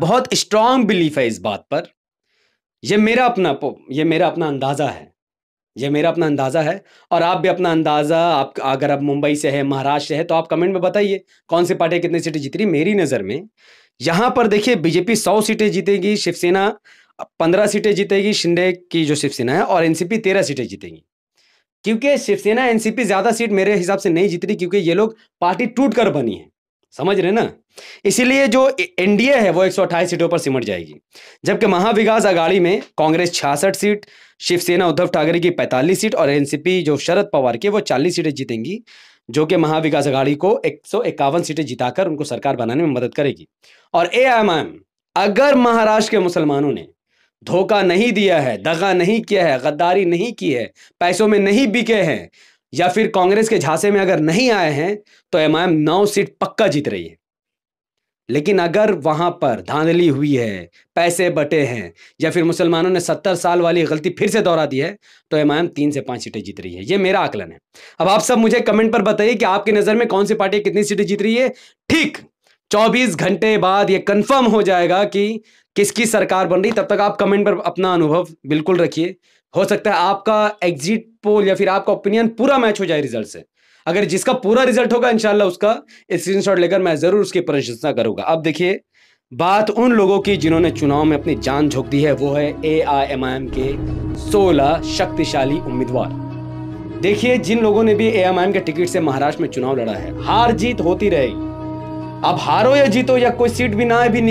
बहुत strong belief है इस बात पर ये मेरा अपना ये मेरा अपना अंदाज़ा है ये मेरा अपना अंदाज़ा है और आप भी अपना अंदाज़ा आप अगर आप मुंबई से है महाराष्ट्र से है तो आप कमेंट में बताइए कौन सी पार्टी कितनी सीटें जीत रही मेरी नज़र में यहाँ पर देखिए बीजेपी सौ सीटें जीतेगी शिवसेना पंद्रह सीटें जीतेगी शिंदे की जो शिवसेना है और एनसीपी तेरह सीटें जीतेगी क्योंकि शिवसेना एनसीपी ज़्यादा सीट मेरे हिसाब से नहीं जीत रही क्योंकि ये लोग पार्टी टूट कर बनी है समझ रहे ना इसीलिए जो एनडीए है वो 128 सीटों पर सिमट जाएगी जबकि महाविकास आघाड़ी में कांग्रेस छियासठ सीट शिवसेना उद्धव ठाकरे की 45 सीट और एनसीपी जो शरद पवार की वो 40 सीटें जीतेंगी जो कि महाविकास आघाड़ी को एक सीटें जिताकर उनको सरकार बनाने में मदद करेगी और ए अगर महाराष्ट्र के मुसलमानों ने धोखा नहीं दिया है दगा नहीं किया है गद्दारी नहीं की है पैसों में नहीं बिके हैं या फिर कांग्रेस के झांसे में अगर नहीं आए हैं तो एमआईएम नौ सीट पक्का जीत रही है लेकिन अगर वहां पर धांधली हुई है पैसे बटे हैं या फिर मुसलमानों ने सत्तर साल वाली गलती फिर से दोहरा दी है तो एम आई तीन से पांच सीटें जीत रही है ये मेरा आकलन है अब आप सब मुझे कमेंट पर बताइए कि आपकी नजर में कौन सी पार्टी कितनी सीटें जीत रही है ठीक 24 घंटे बाद ये कंफर्म हो जाएगा कि किसकी सरकार बन रही तब तक आप कमेंट पर अपना अनुभव बिल्कुल रखिए हो सकता है आपका एग्जिट पोल या फिर आपका ओपिनियन पूरा मैच हो जाए रिजल्ट से अगर जिसका पूरा रिजल्ट होगा इंशाल्लाह उसका स्क्रीन शॉट लेकर मैं जरूर उसकी प्रशंसा करूंगा अब देखिए बात उन लोगों की जिन्होंने चुनाव में अपनी जान झोंक दी है वो है ए आई एम आई एम के सोलह शक्तिशाली उम्मीदवार देखिए जिन लोगों ने भी ए एम आई एम के टिकट से महाराष्ट्र में चुनाव लड़ा है हार जीत होती रहेगी अब हारो या जीतो या कोई सीट भी ना भी